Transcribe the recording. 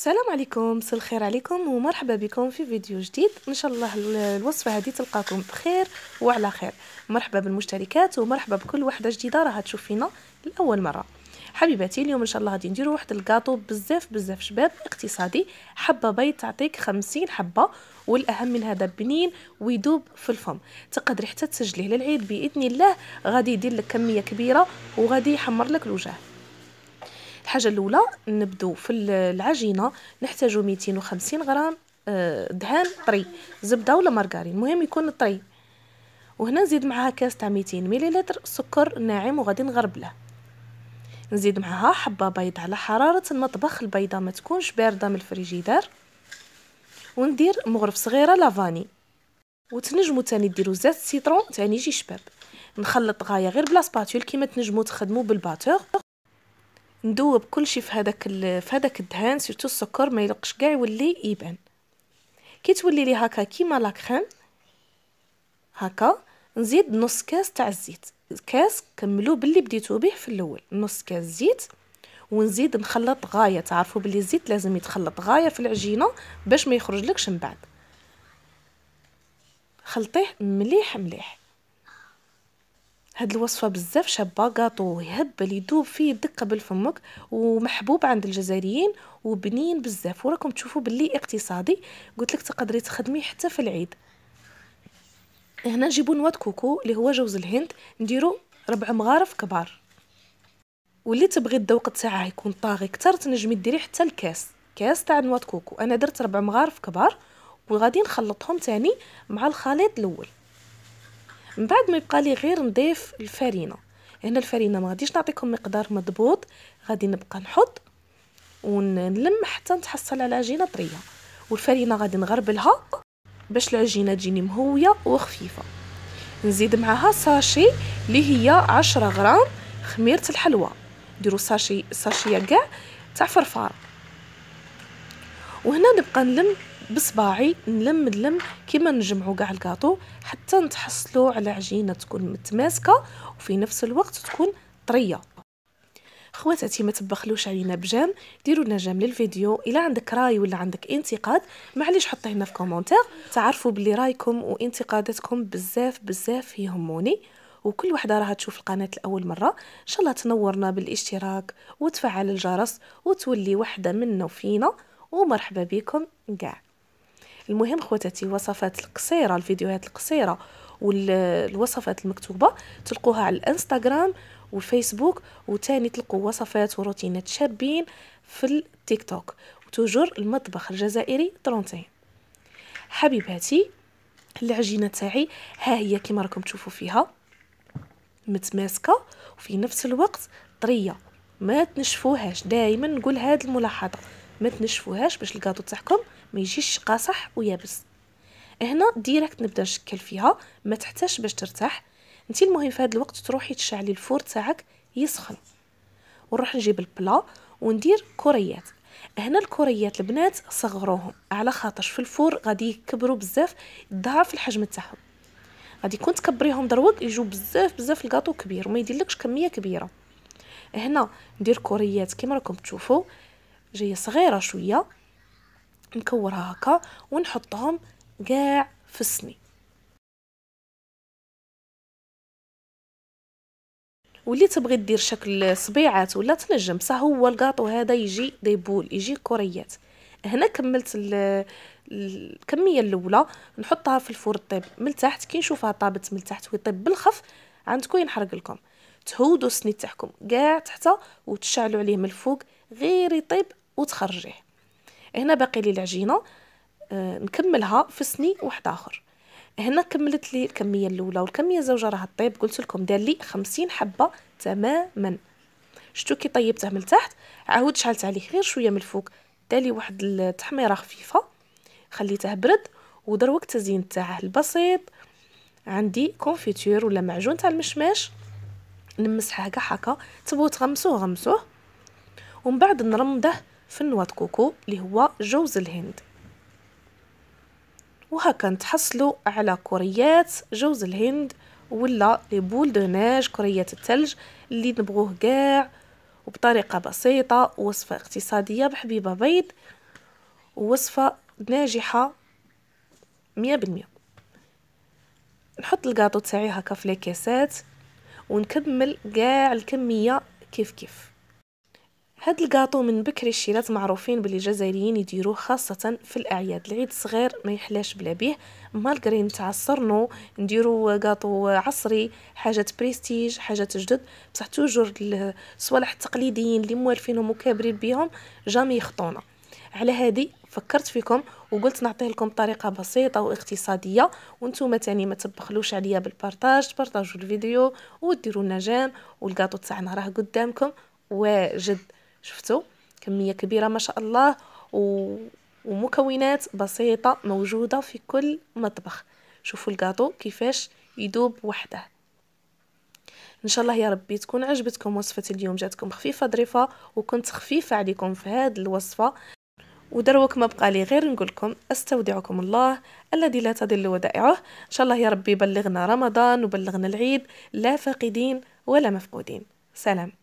السلام عليكم مساء الخير عليكم ومرحبا بكم في فيديو جديد ان شاء الله الوصفه هذه تلقاكم بخير وعلى خير مرحبا بالمشتركات ومرحبا بكل وحده جديده راها تشوف فينا لاول مره حبيباتي اليوم ان شاء الله غادي نديرو واحد الكاطو بزاف بزاف شباب اقتصادي حبه بيض تعطيك خمسين حبه والاهم من هذا بنين ويدوب في الفم تقدري حتى تسجليه للعيد باذن الله غادي يدير لك كميه كبيره وغادي يحمر لك الوجه الحاجه الاولى نبدو في العجينه نحتاج 250 غرام آه، دهان طري زبده ولا مارغرين المهم يكون طري وهنا نزيد معها كاس تاع 200 مليلتر سكر ناعم وغادي نغربله نزيد معها حبه بيض على حراره المطبخ البيضه ما تكونش بارده من الفريجيدار وندير مغرف صغيره لافاني وتنجمو تاني ديرو زيت سيترون تاني يجي شباب نخلط غايه غير بلا سباتول كيما تنجمو تخدمو بالباتور ندوب كل شيء في هذاك في هذاك الدهان سيرتو السكر ما يلقش كاع يولي يبان كي تولي لي هكا كيما لا كريم هكا نزيد نص كاس تاع الزيت كاس كملو باللي بديتو به في الاول نص كاس زيت ونزيد نخلط غايه تعرفوا باللي الزيت لازم يتخلط غايه في العجينه باش ما يخرجلكش من بعد خلطيه مليح مليح هاد الوصفه بزاف شابه كاطو يهبل يدوب فيه دقه بالفمك ومحبوب عند الجزائريين وبنين بزاف وراكم تشوفوا باللي اقتصادي قلت لك تقدري تخدمي حتى في العيد هنا نجيبو نواه كوكو اللي هو جوز الهند نديرو ربع مغارف كبار واللي تبغي الذوق تاعها يكون طاغي كتر تنجمي ديري حتى الكاس كاس تاع نواه كوكو انا درت ربع مغارف كبار وغادي نخلطهم تاني مع الخليط الاول من بعد ما يبقى لي غير نضيف الفرينه هنا الفرينه ما غاديش نعطيكم مقدار مضبوط غادي نبقى نحط ونلم حتى نتحصل على عجينه طريه والفرينه غادي نغربلها باش العجينه تجيني مهويه وخفيفه نزيد معها ساشي اللي هي عشرة غرام خميره الحلوى نديرو ساشي ساشيه كاع تاع فرفار وهنا نبقى نلم بصباعي نلم نلم كيما نجمعوا كاع الكاطو حتى نتحصلوا على عجينه تكون متماسكه وفي نفس الوقت تكون طريه خواتاتي ما تبخلوش علينا بجام ديروا لنا جام للفيديو الا عندك راي ولا عندك انتقاد معليش حطيه لنا في كومونتير تعرفوا بلي رايكم وانتقاداتكم بزاف بزاف يهموني وكل وحده راها تشوف القناه لاول مره ان شاء الله تنورنا بالاشتراك وتفعل الجرس وتولي وحده منا وفينا ومرحبا بكم قاع المهم خواتاتي وصفات القصيره الفيديوهات القصيره والوصفات المكتوبه تلقوها على الانستغرام والفيسبوك وتاني تلقوا وصفات وروتينات شابين في التيك توك وتجر المطبخ الجزائري طرونتين حبيباتي العجينه تاعي ها هي كما راكم تشوفوا فيها متماسكه وفي نفس الوقت طريه ما تنشفوهاش دائما نقول هذه الملاحظه ما تنشفوهاش باش الكادو تاعكم ما يجيش قاصح ويابس هنا ديريكت نبدا نشكل فيها ما تحتاج باش ترتاح انت المهم في هذا الوقت تروحي تشعلي الفور تاعك يسخن ونروح نجيب البلا وندير كريات هنا الكريات البنات صغروهم على خاطر في الفور غادي يكبروا بزاف ضعف الحجم تاعهم غادي كون تكبريهم دروك يجوا بزاف بزاف الكاطو كبير وما يديرلكش كميه كبيره هنا ندير كريات كما راكم تشوفوا جايه صغيره شويه نكورها هكا ونحطهم كاع في الصني واللي تبغي دير شكل صبيعات ولا تنجم بصح هو الكاطو هذا يجي ديبول يجي كريات هنا كملت الكميه الاولى نحطها في الفرن طيب من تحت كي نشوفها طابت من تحت ويطيب بالخف عندكم ينحرق لكم تهودوا السني تاعكم كاع تحت وتشعلوا عليه من الفوق غير يطيب وتخرجيه هنا باقي لي العجينه آه، نكملها في صني واحد اخر هنا كملت لي الكميه الاولى والكميه الزوجه راها طيب قلت لكم دار لي 50 حبه تماما شفتوا كي طيبته من التحت عاود شعلت عليه غير شويه من الفوق دالي واحد التحميره خفيفه خليته برد ودر وقت التزيين تاعه البسيط عندي كونفيتور ولا معجون تاع المشماش نمسحه كاع هكا تبغوا تغمسوه غمسوه ومن بعد نرمده في نواة كوكو اللي هو جوز الهند وهكا نتحصلوا على كريات جوز الهند ولا لي بول دو ناج كريات الثلج اللي نبغوه كاع وبطريقه بسيطه وصفه اقتصاديه بحبيبه بيض ووصفه ناجحه مية بالمية نحط الكاطو تاعي هكا في لي كاسات ونكمل كاع الكميه كيف كيف هاد الكاطو من بكري الشيلات معروفين باللي الجزائريين يديروه خاصه في الاعياد العيد الصغير ما يحلاش بلا بيه مالغري نتعصرنو نديرو كاطو عصري حاجه بريستيج حاجه جدد بصح توجور الصوالح التقليديين اللي موالفينهم وكابرين بيهم جامي يخطونا على هادي فكرت فيكم وقلت نعطيه لكم طريقه بسيطه واقتصاديه وانتم تاني ما تبخلوش عليا بالبارطاج تبارطاجوا الفيديو وديروا النجام جيم والكاطو تاعنا راه قدامكم وجد شفتوا كميه كبيره ما شاء الله و... ومكونات بسيطه موجوده في كل مطبخ شوفوا الكاطو كيفاش يدوب وحده ان شاء الله يا ربي تكون عجبتكم وصفه اليوم جاتكم خفيفه ظريفه وكنت خفيفه عليكم في هذه الوصفه ودروك ما بقى لي غير نقول لكم استودعكم الله الذي لا تضل ودائعه ان شاء الله يا ربي بلغنا رمضان وبلغنا العيد لا فاقدين ولا مفقودين سلام